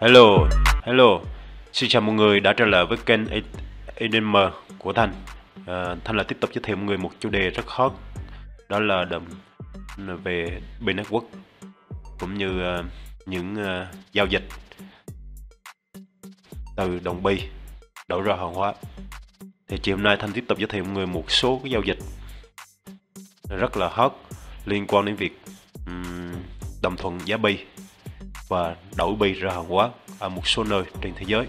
Hello, hello. Xin chào mọi người đã trở lại với kênh EDM của Thanh. À, Thành là tiếp tục giới thiệu mọi người một chủ đề rất hot đó là đầm về B network cũng như uh, những uh, giao dịch từ đồng bi đổi ra hàng hóa thì chiều hôm nay Thanh tiếp tục giới thiệu người một số cái giao dịch rất là hot liên quan đến việc um, đồng thuận giá bi và đổi bi ra hàng hóa ở một số nơi trên thế giới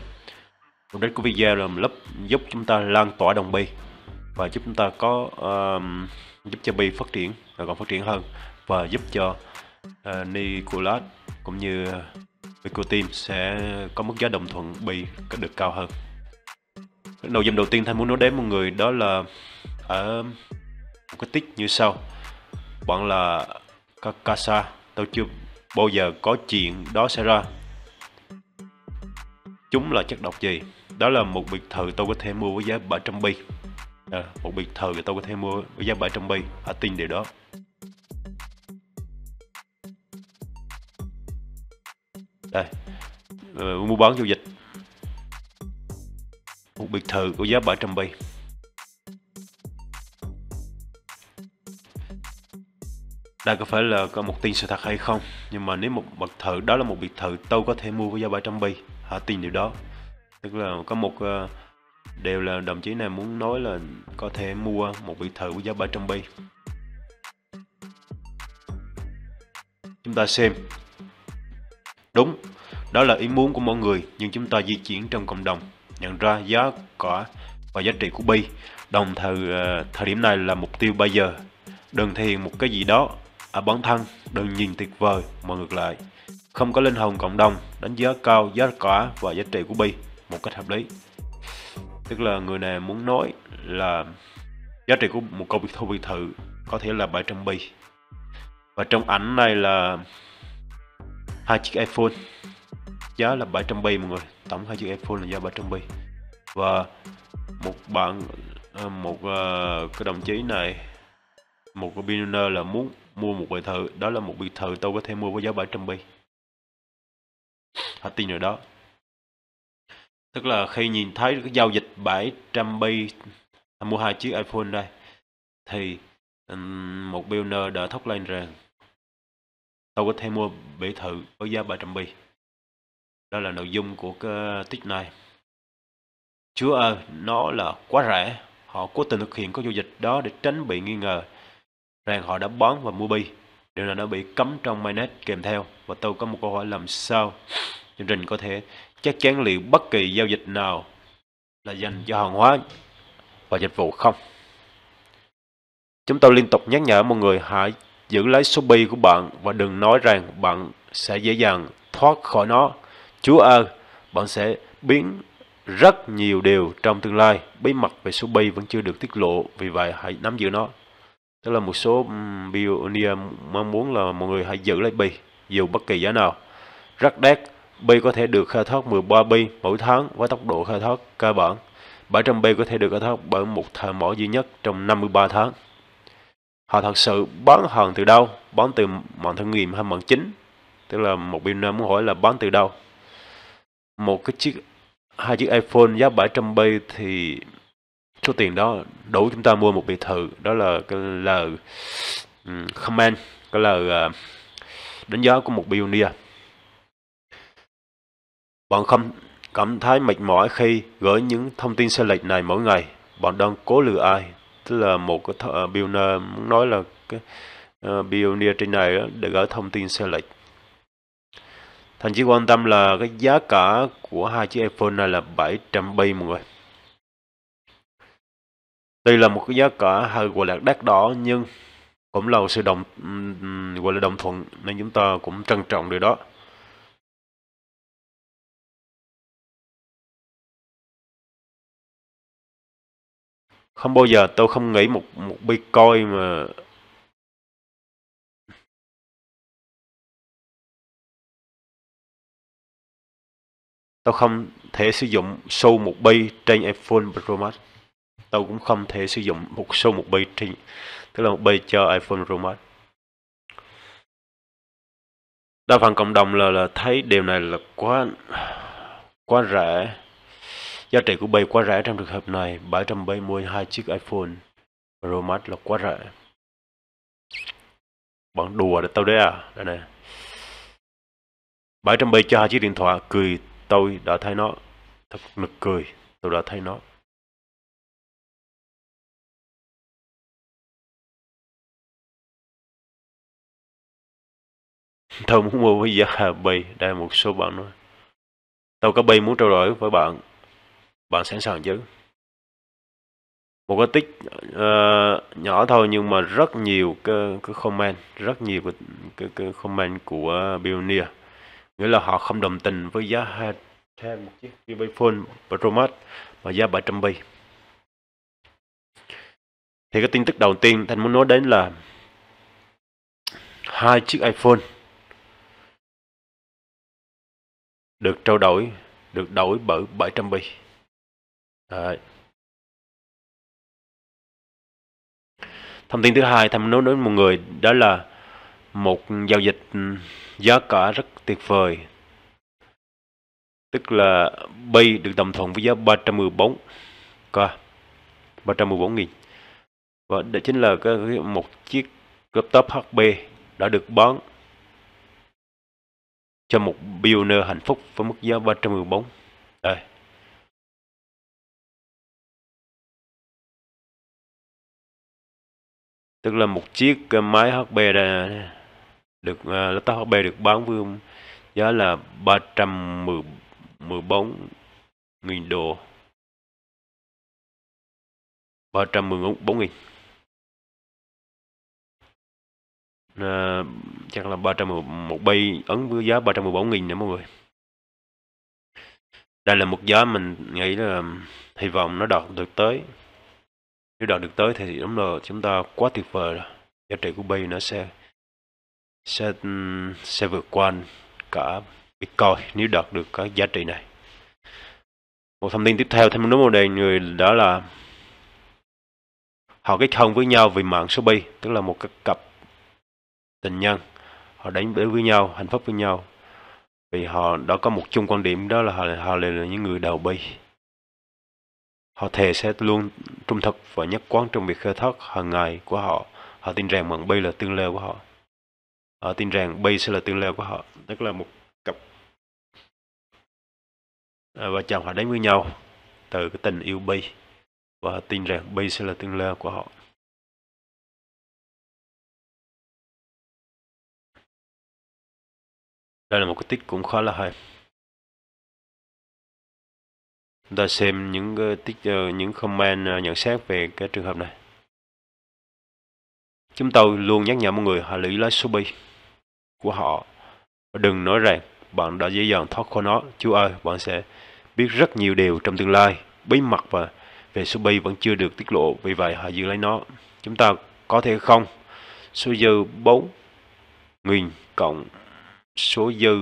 mục đích của video là lớp giúp chúng ta lan tỏa đồng bi và giúp chúng ta có um, giúp cho bi phát triển và còn phát triển hơn và giúp cho uh, Nicolas cũng như Vicotim sẽ có mức giá đồng thuận bi được cao hơn nội dung đầu tiên thanh muốn nói đến một người đó là ở một cái tích như sau bạn là Kakasa tôi chưa bao giờ có chuyện đó xảy ra chúng là chất độc gì đó là một biệt thự tôi có thể mua với giá 700 bi à, một biệt thự tôi có thể mua với giá 700 bi hãy tin điều đó đây ờ, mua bán giao dịch một biệt thự có giá 700 bi đây có phải là có một tin sự thật hay không nhưng mà nếu một biệt thự đó là một biệt thự tôi có thể mua với giá 700 bi hả tin điều đó tức là có một uh, ờ, điều là đồng chí này muốn nói là có thể mua một biệt thự với giá 700 bi chúng ta xem đúng đó là ý muốn của mọi người nhưng chúng ta di chuyển trong cộng đồng nhận ra giá cỏ và giá trị của bi đồng thời ờ, thời điểm này là mục tiêu bây giờ đừng thể hiện một cái gì đó ở bản thân đừng nhìn tuyệt vời mà ngược lại không có linh hồn cộng đồng đánh giá cao giá cỏ và giá trị của bi một cách hợp lý tức là người này muốn nói là giá trị của một câu biệt thu biệt thự có thể là 700 bi và trong ảnh này là hai chiếc iPhone giá là 700 bi mọi người tổng hai chiếc iPhone là giá 700 bi và một bạn à, một uh, cái đồng chí này một cái billionaire là muốn mua một biệt thự đó là một biệt thự tôi có thể mua với giá 700 bi họ tin rồi đó tức là khi nhìn thấy cái giao dịch 700 bi à, mua hai chiếc iPhone đây thì um, một billionaire đã thốt lên rằng tôi có thể mua biệt thự với giá 700 bi đó là nội dung của cái tiết này Chúa ơi, nó là quá rẻ. Họ cố tình thực hiện các giao dịch đó để tránh bị nghi ngờ rằng họ đã bán và mua bi. Điều này đã bị cấm trong mainnet kèm theo. Và tôi có một câu hỏi làm sao chương trình có thể chắc chắn liệu bất kỳ giao dịch nào là dành cho hàng hóa và dịch vụ không? Chúng tôi liên tục nhắc nhở mọi người hãy giữ lấy số bi của bạn và đừng nói rằng bạn sẽ dễ dàng thoát khỏi nó Chúa ơi, bạn sẽ biến rất nhiều điều trong tương lai bí mật về số bi vẫn chưa được tiết lộ vì vậy hãy nắm giữ nó tức là một số pioneer mong muốn là mọi người hãy giữ lấy bi dù bất kỳ giá nào rất đắt bi có thể được khai thác 13 bi mỗi tháng với tốc độ khai thác cơ bản 700 bi có thể được khai thác bởi một thợ mỏ duy nhất trong 53 tháng họ thật sự bán hàng từ đâu bán từ mạng thử nghiệm hay mạng chính tức là một pioneer muốn hỏi là bán từ đâu một cái chiếc hai chiếc iPhone giá 700 bay thì số tiền đó đủ chúng ta mua một biệt thự đó là cái là um, ừ, comment cái là uh, đánh giá của một billionaire bạn không cảm thấy mệt mỏi khi gửi những thông tin sai lệch này mỗi ngày bạn đang cố lừa ai tức là một cái uh, billionaire à, muốn nói là cái uh, à, billionaire trên này đó, để gửi thông tin sai lệch Thành chỉ quan tâm là cái giá cả của hai chiếc iPhone này là 770 mọi người. Đây là một cái giá cả hơi gọi là đắt đỏ nhưng cũng là sự đồng gọi là đồng thuận nên chúng ta cũng trân trọng điều đó. Không bao giờ tôi không nghĩ một một bitcoin mà Tao không thể sử dụng sâu một bay trên iPhone Pro Max. Tao cũng không thể sử dụng một sâu một bay trên, tức là một bay cho iPhone Pro Max. Đa phần cộng đồng là, là thấy điều này là quá quá rẻ. Giá trị của bay quá rẻ trong trường hợp này, 772 chiếc iPhone Pro Max là quá rẻ. Bọn đùa để tao đấy à? Đây này nè. 770 cho hai chiếc điện thoại cười tôi đã thấy nó thật nực cười tôi đã thấy nó tôi muốn mua với giá bay đây một số bạn nói tôi có bay muốn trao đổi với bạn bạn sẵn sàng chứ một cái tích uh, nhỏ thôi nhưng mà rất nhiều cái, cái comment rất nhiều cái, cái, cái comment của Pioneer nghĩa là họ không đồng tình với giá thêm một chiếc Phone Pro Max mà giá 700p. Thì cái tin tức đầu tiên Thành muốn nói đến là hai chiếc iPhone được trao đổi được đổi bởi 700 bi Đấy. thông tin thứ hai muốn nói đến một người đó là một giao dịch giá cả rất tuyệt vời. Tức là bay được đồng thuận với giá 314 k 314 nghìn Và đó chính là cái, một chiếc laptop HP đã được bán cho một billionaire hạnh phúc với mức giá 314. Đây. Tức là một chiếc máy HP đây được uh, laptop HP được bán với giá là 314 nghìn đô 314 nghìn à, chắc là 311 bay ấn với giá 314 nghìn nữa mọi người đây là một giá mình nghĩ là hy vọng nó đạt được tới nếu đạt được tới thì đúng là chúng ta quá tuyệt vời rồi giá trị của bay nó sẽ sẽ ừ, sẽ vượt qua cả Bitcoin nếu đạt được các giá trị này. Một thông tin tiếp theo thêm nữa một đề người đó là họ kết hôn với nhau vì mạng số bi, tức là một cái cặp tình nhân họ đánh với nhau, hạnh phúc với nhau vì họ đã có một chung quan điểm đó là họ, là họ là những người đầu bi họ thề sẽ luôn trung thực và nhất quán trong việc khơi thác hàng ngày của họ họ tin rằng mạng bi là tương lai của họ họ tin rằng B sẽ là tương lai của họ tức là một cặp và chồng họ đến với nhau từ cái tình yêu B và tin rằng B sẽ là tương lai của họ đây là một cái tích cũng khá là hay chúng ta xem những uh, tích uh, những comment uh, nhận xét về cái trường hợp này chúng tôi luôn nhắc nhở mọi người hãy lấy ý lái số bi của họ. Đừng nói rằng bạn đã dễ dàng thoát khỏi nó. Chúa ơi, bạn sẽ biết rất nhiều điều trong tương lai, bí mật và về số Subi vẫn chưa được tiết lộ, vì vậy hãy giữ lấy nó. Chúng ta có thể không? Số dư 4 nghìn cộng số dư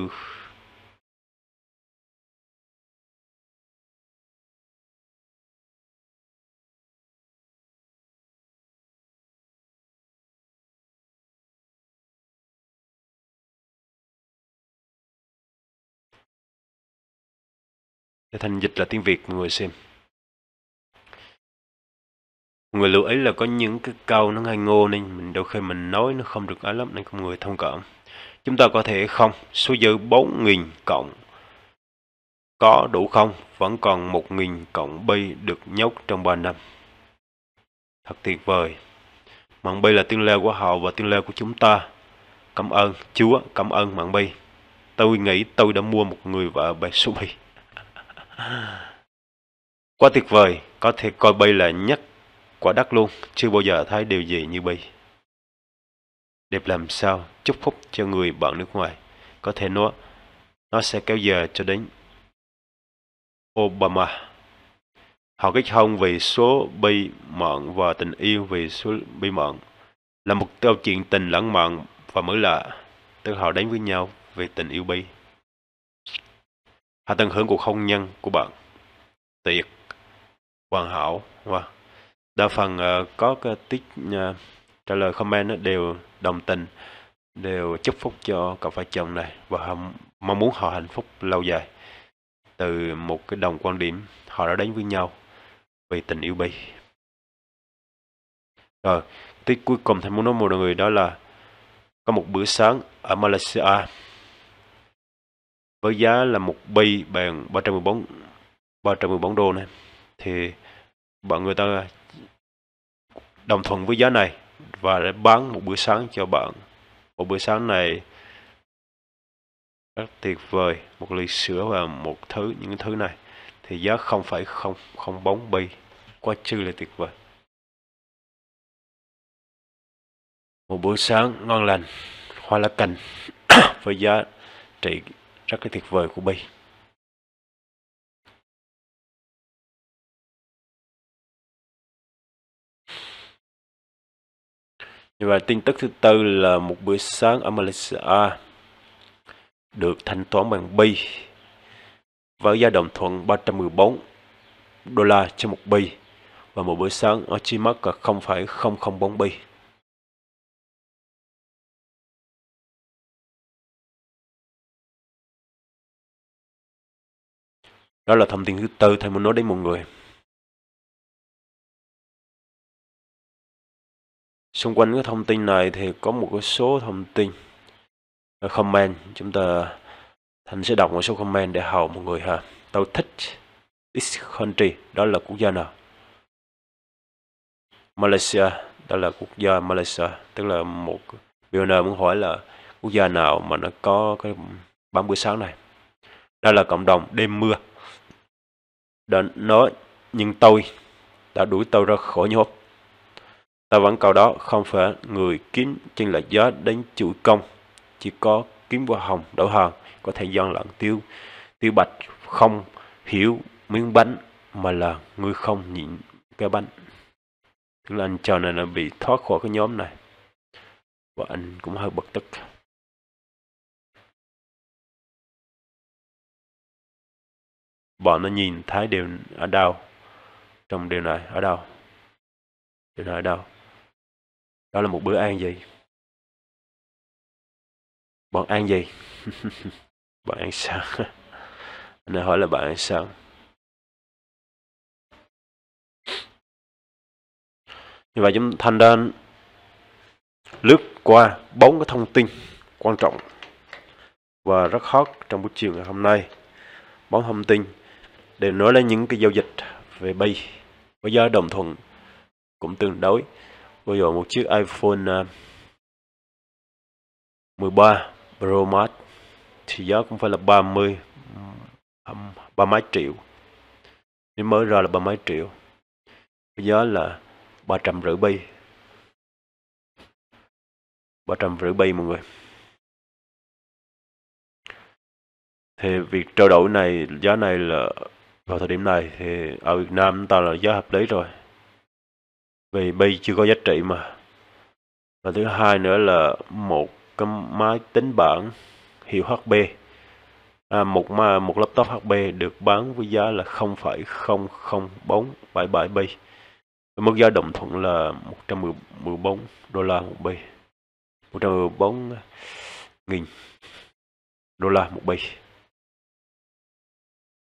để thành dịch là tiếng Việt mọi người xem người lưu ý là có những cái câu nó ngây ngô nên mình đôi khi mình nói nó không được ấy lắm nên không người thông cảm chúng ta có thể không số dư 4.000 cộng có đủ không vẫn còn 1.000 cộng bi được nhốt trong 3 năm thật tuyệt vời mạng bi là tiếng leo của họ và tiếng leo của chúng ta cảm ơn chúa cảm ơn mạng bi tôi nghĩ tôi đã mua một người vợ bài số bi Quá tuyệt vời, có thể coi bay là nhất quả đất luôn, chưa bao giờ thấy điều gì như bay. Đẹp làm sao, chúc phúc cho người bạn nước ngoài. Có thể nó, nó sẽ kéo dài cho đến Obama. Họ kết hôn vì số bi mọn và tình yêu vì số bi mọn là một câu chuyện tình lãng mạn và mới lạ, tức họ đánh với nhau về tình yêu bi. Hạ Tần hưởng cuộc hôn nhân của bạn. tuyệt Hoàn hảo. Wow. Đa phần uh, có cái tích uh, ờ, trả lời comment đều đồng tình, đều chúc phúc cho cặp vợ chồng này và mong muốn họ hạnh phúc lâu dài. Từ một cái đồng quan điểm họ đã đánh với nhau vì tình yêu bi. Rồi, tích cuối cùng thầy muốn nói một người đó là có một bữa sáng ở Malaysia với giá là một bi bằng 314 314 đô này thì bạn người ta đồng thuận với giá này và để bán một bữa sáng cho bạn một bữa sáng này rất tuyệt vời một ly sữa và một thứ những thứ này thì giá không phải không không bóng bi quá chư là tuyệt vời một bữa sáng ngon lành hoa lá cành với giá trị rất là tuyệt vời của Bi. Và tin tức thứ tư là một bữa sáng ở Malaysia được thanh toán bằng Bi với giá đồng thuận 314 đô la cho một Bi và một bữa sáng ở chỉ mất 0,004 Bi. Đó là thông tin thứ tư thầy muốn nói đến mọi người. Xung quanh cái thông tin này thì có một số thông tin comment chúng ta thành sẽ đọc một số comment để hầu mọi người ha. Tôi thích this country, đó là quốc gia nào? Malaysia, đó là quốc gia Malaysia, tức là một viewer muốn hỏi là quốc gia nào mà nó có cái bán buổi sáng này. Đó là cộng đồng đêm mưa đến nó nhưng tôi đã đuổi tôi ra khỏi nhốt. Ta vẫn cầu đó không phải người kiếm trên là gió đến chuỗi công, chỉ có kiếm qua hồng đỏ hòn có thể gian lận tiêu. Tiêu bạch không hiểu miếng bánh mà là người không nhịn cái bánh. Tức là anh chào này là bị thoát khỏi cái nhóm này. Và anh cũng hơi bực tức. bọn nó nhìn thấy điều ở đâu trong điều này ở đâu điều này ở đâu đó là một bữa ăn gì bọn ăn gì bọn ăn sao anh hỏi là bạn ăn sao như vậy chúng thanh ra lướt qua bốn cái thông tin quan trọng và rất hot trong buổi chiều ngày hôm nay bốn thông tin để nói lên những cái giao dịch về bay với giá đồng thuận cũng tương đối bây giờ một chiếc iPhone 13 à, Pro Max thì giá cũng phải là 30 ba mấy triệu nếu mới ra là ba mấy triệu cái giá là ba trăm rưỡi bi ba trăm rưỡi bi mọi người thì việc trao đổi này giá này là vào thời điểm này thì ở Việt Nam chúng ta là giá hợp lý rồi vì bi chưa có giá trị mà và thứ hai nữa là một cái máy tính bảng hiệu HP à, một mà một laptop HP được bán với giá là 0,00477 bi mức giá đồng thuận là 114 đô la một bi 114 nghìn đô la một bi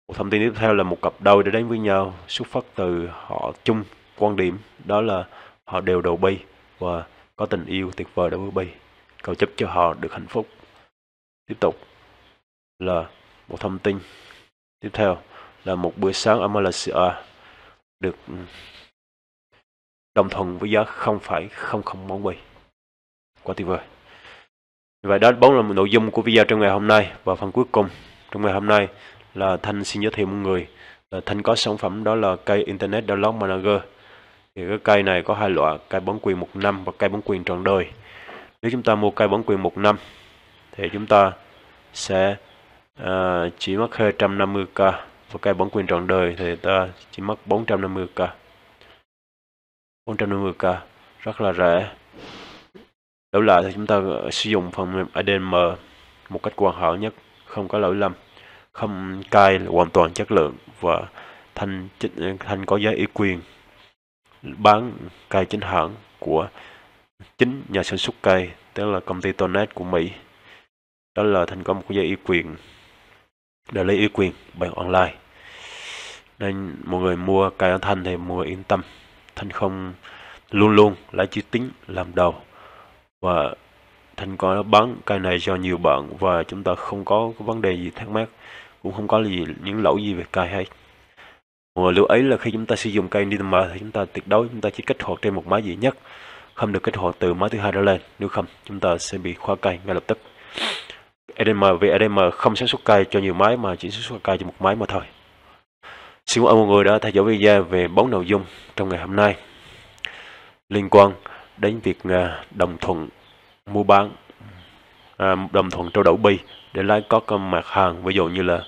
một thông tin tiếp theo là một cặp đôi đã đến với nhau xuất phát từ họ chung quan điểm đó là họ đều đầu bi và có tình yêu tuyệt vời đối với bi. Cầu chúc cho họ được hạnh phúc. Tiếp tục là một thông tin tiếp theo là một bữa sáng ở Malaysia được ừ, đồng thuận với giá không không phải không món bì Quá tuyệt vời. Vậy đó bốn là một nội dung của video trong ngày hôm nay và phần cuối cùng trong ngày hôm nay là Thanh xin giới thiệu một người là Thanh có sản phẩm đó là cây Internet Download Manager thì cái cây này có hai loại cây bản quyền một năm và cây bản quyền trọn đời nếu chúng ta mua cây bản quyền một năm thì chúng ta sẽ uh, chỉ mất 250k và cây bản quyền trọn đời thì ta chỉ mất 450k 450k rất là rẻ đổi lại thì chúng ta sử dụng phần mềm ADM một cách hoàn hảo nhất không có lỗi lầm không cai hoàn toàn chất lượng và thanh thanh có giá ủy quyền bán cây chính hãng của chính nhà sản xuất cây, tức là công ty Tonet của Mỹ đó là thành công của giấy ủy quyền để lấy ủy quyền bằng online nên mọi người mua cài thanh thì mua yên tâm thanh không luôn luôn lấy chữ tính làm đầu và thành có đáp bán cây này cho nhiều bạn và chúng ta không có, vấn đề gì thắc mắc, cũng không có gì những lỗi gì về cây hay. Mùa lưu ấy là khi chúng ta sử dụng cây Nitma thì chúng ta tuyệt đối chúng ta chỉ kích hoạt trên một máy duy nhất, không được kích hoạt từ máy thứ hai trở lên, nếu không chúng ta sẽ bị khóa cây ngay lập tức. EDM vì EDM không sản xuất cây cho nhiều máy mà chỉ sản xuất cây cho một máy mà thôi. Xin cảm mọi người đã theo dõi video về bốn nội dung trong ngày hôm nay liên quan đến việc à, đồng thuận mua bán à, đồng thuận trao đổi bi để lấy có mặt hàng ví dụ như là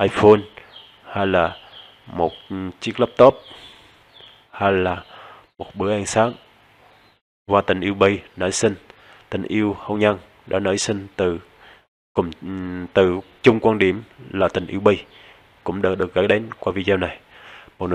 iPhone hay là một chiếc laptop hay là một bữa ăn sáng và tình yêu bi nảy sinh tình yêu hôn nhân đã nảy sinh từ cùng ừ, từ chung quan điểm là tình yêu bi cũng đã được gửi đến qua video này